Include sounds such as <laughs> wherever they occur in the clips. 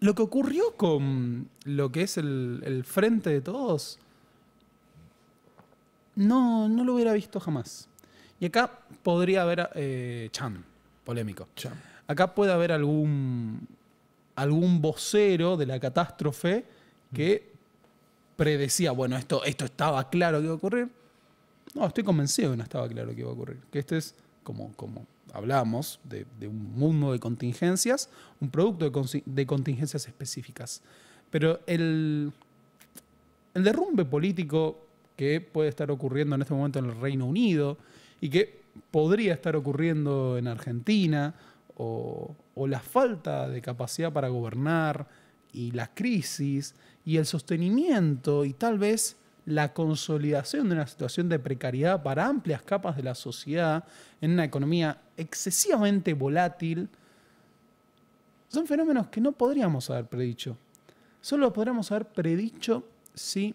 lo que ocurrió con lo que es el, frente de todos, no, no lo hubiera visto jamás. Y acá podría haber eh, Chan, polémico. Acá puede haber algún, algún vocero de la catástrofe que mm. predecía, bueno, esto, esto estaba claro que iba a ocurrir. No, estoy convencido que no estaba claro que iba a ocurrir. Que este es como, como hablamos de, un mundo de contingencias, un producto de, contingencias específicas. Pero el, el derrumbe político que puede estar ocurriendo en este momento en el Reino Unido y que podría estar ocurriendo en Argentina, o, o, la falta de capacidad para gobernar, y la crisis, y el sostenimiento, y tal vez la consolidación de una situación de precariedad para amplias capas de la sociedad en una economía excesivamente volátil, son fenómenos que no podríamos haber predicho. Solo podríamos haber predicho si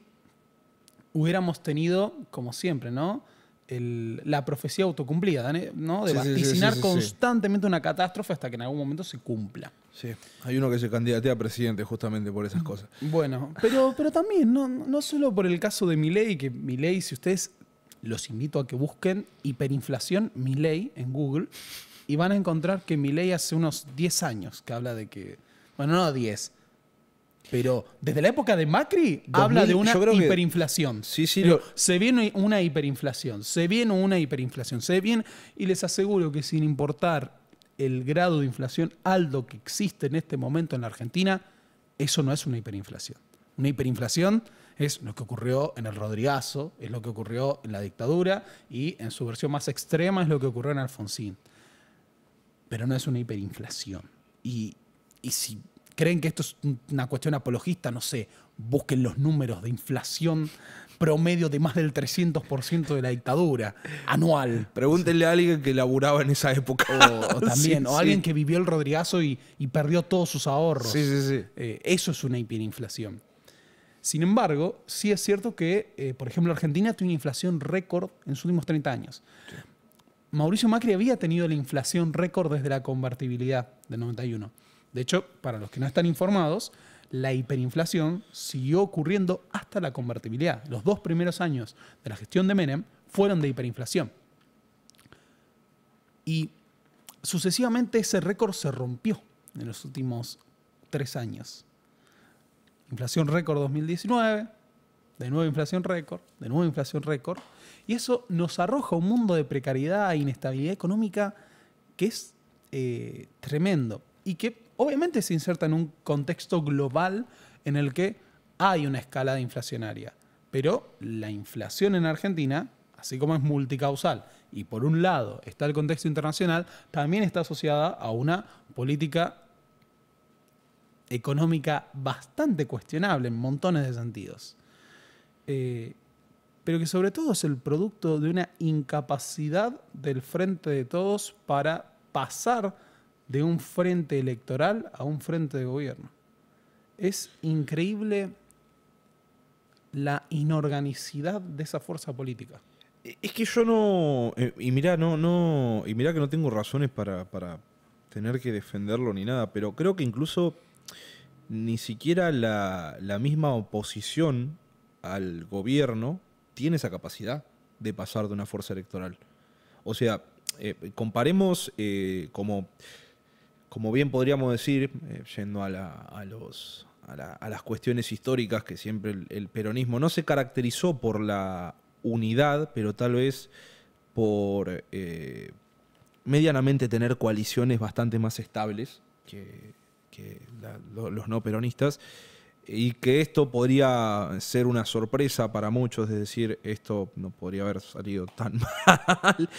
hubiéramos tenido, como siempre, ¿no? la profecía autocumplida, ¿no? De constantemente una catástrofe hasta que en algún momento se cumpla. Sí, hay uno que se candidatea a presidente justamente por esas cosas. Bueno, pero, pero también, no, no solo por el caso de ley, que ley, si ustedes los invito a que busquen hiperinflación ley, en Google y van a encontrar que ley hace unos 10 años que habla de que, bueno, no 10, pero desde la época de Macri habla de una hiperinflación. sí, sí, se viene una hiperinflación, se viene una hiperinflación, se viene. Y les aseguro que sin importar el grado de inflación alto que existe en este momento en la Argentina, eso no es una hiperinflación. Una hiperinflación es lo que ocurrió en el Rodrigazo, es lo que ocurrió en la dictadura y en su versión más extrema es lo que ocurrió en Alfonsín. Pero no es una hiperinflación. Y, y si creen que esto es una cuestión apologista, no sé, busquen los números de inflación promedio de más del 300% de la dictadura anual. Pregúntenle a alguien que laburaba en esa época. O, también, <laughs> o alguien que vivió el Rodrigazo y, perdió todos sus ahorros. Sí, sí, sí. Eh, eso es una hiperinflación. Sin embargo, sí es cierto que, eh, por ejemplo, Argentina tuvo una inflación récord en sus últimos 30 años. Mauricio Macri había tenido la inflación récord desde la convertibilidad del 91. De hecho, para los que no están informados, la hiperinflación siguió ocurriendo hasta la convertibilidad. Los dos primeros años de la gestión de Menem fueron de hiperinflación. Y sucesivamente ese récord se rompió en los últimos tres años. Inflación récord 2019, de nuevo inflación récord, de nuevo inflación récord. Y eso nos arroja un mundo de precariedad e inestabilidad económica que es eh, tremendo y que obviamente se inserta en un contexto global en el que hay una de inflacionaria. Pero la inflación en Argentina, así como es multicausal, y por un lado está el contexto internacional, también está asociada a una política económica bastante cuestionable en montones de sentidos. Eh, pero que sobre todo es el producto de una incapacidad del frente de todos para pasar de un frente electoral a un frente de gobierno. Es increíble la inorganicidad de esa fuerza política. Es que yo no. Eh, y mirá, no, no. Y que no tengo razones para, tener que defenderlo ni nada. Pero creo que incluso ni siquiera la, misma oposición al gobierno tiene esa capacidad de pasar de una fuerza electoral. O sea, eh, comparemos eh, como como bien podríamos decir, eh, yendo a, los, a, las cuestiones históricas, que siempre el, peronismo no se caracterizó por la unidad, pero tal vez por eh, medianamente tener coaliciones bastante más estables que, los no peronistas y que esto podría ser una sorpresa para muchos, es decir, esto no podría haber salido tan <laughs> mal,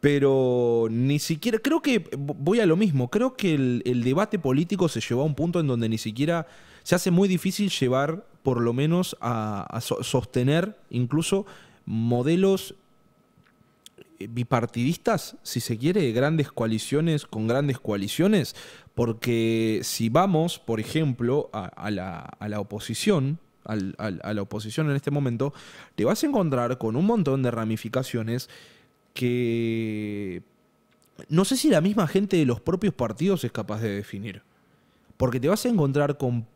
pero ni siquiera, creo que, voy a lo mismo, creo que el, debate político se llevó a un punto en donde ni siquiera se hace muy difícil llevar, por lo menos, a sostener incluso modelos eh, bipartidistas, si se quiere, grandes coaliciones con grandes coaliciones, porque si vamos, por ejemplo, a, la, oposición, a la oposición en este momento, te vas a encontrar con un montón de ramificaciones que no sé si la misma gente de los propios partidos es capaz de definir, porque te vas a encontrar con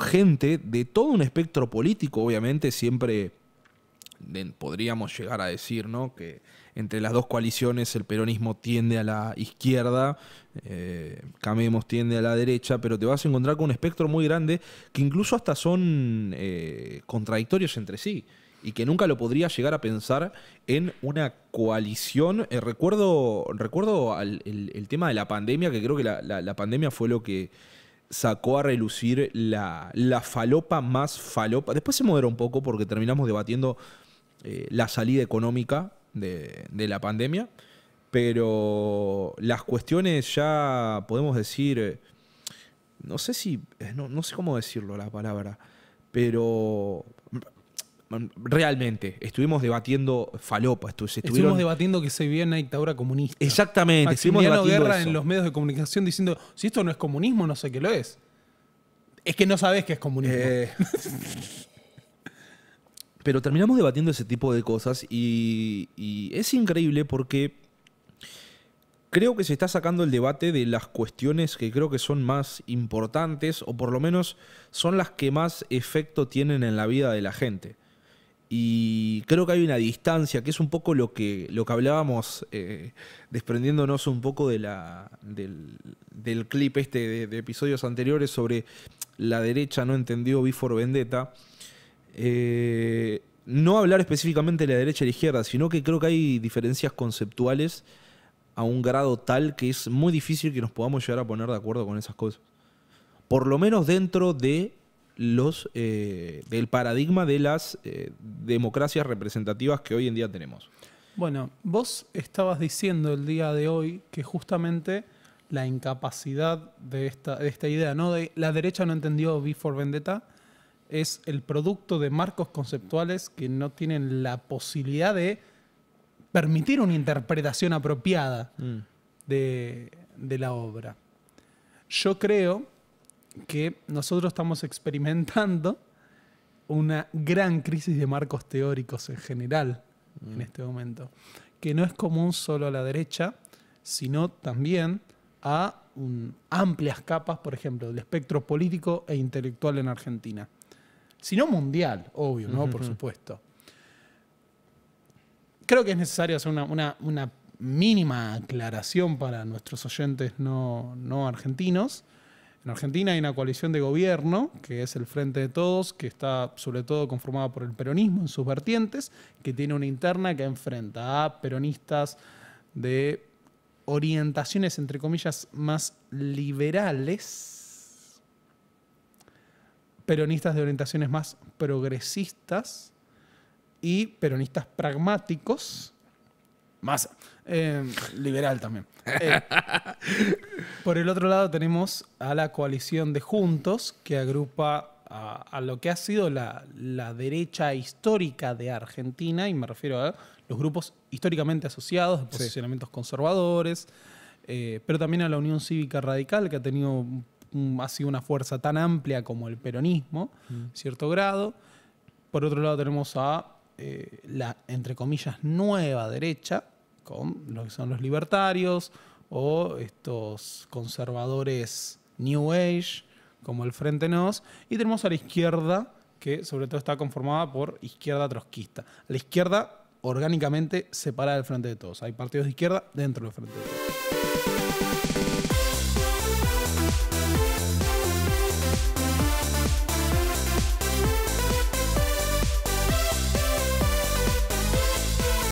gente de todo un espectro político, obviamente, siempre podríamos llegar a decir, ¿no? Que entre las dos coaliciones el peronismo tiende a la izquierda, eh, Camemos tiende a la derecha, pero te vas a encontrar con un espectro muy grande que incluso hasta son eh, contradictorios entre sí y que nunca lo podría llegar a pensar en una coalición. Eh, recuerdo recuerdo el, tema de la pandemia, que creo que la, pandemia fue lo que sacó a relucir la, la, falopa más falopa. Después se moderó un poco porque terminamos debatiendo eh, la salida económica de, la pandemia, pero las cuestiones ya podemos decir, eh, no sé si, eh, no, sé cómo decirlo la palabra, pero realmente estuvimos debatiendo falopa. Estuvimos debatiendo que se vivía una dictadura comunista. Exactamente. estuvimos debatiendo Guerra en los medios de comunicación diciendo, si esto no es comunismo, no sé qué lo es. Es que no sabes que es comunismo. <laughs> Pero terminamos debatiendo ese tipo de cosas y, es increíble porque creo que se está sacando el debate de las cuestiones que creo que son más importantes o por lo menos son las que más efecto tienen en la vida de la gente. Y creo que hay una distancia, que es un poco lo que, lo que hablábamos, eh, desprendiéndonos un poco del, clip este de, episodios anteriores sobre la derecha no entendió Bifor Vendetta. Eh, no hablar específicamente de la derecha y la izquierda, sino que creo que hay diferencias conceptuales a un grado tal que es muy difícil que nos podamos llegar a poner de acuerdo con esas cosas. Por lo menos dentro de los eh, del paradigma de las eh, democracias representativas que hoy en día tenemos. Bueno, vos estabas diciendo el día de hoy que justamente la incapacidad de esta, idea, ¿no? la derecha no entendió Before Vendetta es el producto de marcos conceptuales que no tienen la posibilidad de permitir una interpretación apropiada mm. de, la obra. Yo creo que nosotros estamos experimentando una gran crisis de marcos teóricos en general en mm. este momento, que no es común solo a la derecha, sino también a amplias capas, por ejemplo, del espectro político e intelectual en Argentina sino mundial, obvio, ¿no? Por supuesto. Creo que es necesario hacer una, mínima aclaración para nuestros oyentes no, argentinos. En Argentina hay una coalición de gobierno, que es el Frente de Todos, que está sobre todo conformada por el peronismo en sus vertientes, que tiene una interna que enfrenta a peronistas de orientaciones, entre comillas, más liberales, peronistas de orientaciones más progresistas y peronistas pragmáticos. Más em, liberal también. Eh, por el otro lado tenemos a la coalición de Juntos, que agrupa a, lo que ha sido la, derecha histórica de Argentina, y me refiero a los grupos históricamente asociados, de posicionamientos conservadores, eh, pero también a la Unión Cívica Radical, que ha tenido un ha sido una fuerza tan amplia como el peronismo, mm. cierto grado. Por otro lado tenemos a eh, la, entre comillas, nueva derecha, con lo que son los libertarios o estos conservadores New Age, como el Frente Nos, y tenemos a la izquierda, que sobre todo está conformada por izquierda trotskista. La izquierda orgánicamente separa del Frente de Todos. Hay partidos de izquierda dentro del Frente de Todos.